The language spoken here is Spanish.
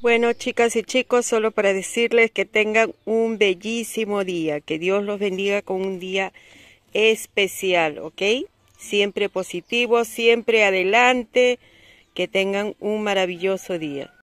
Bueno, chicas y chicos, solo para decirles que tengan un bellísimo día, que Dios los bendiga con un día especial, ¿ok? Siempre positivo, siempre adelante, que tengan un maravilloso día.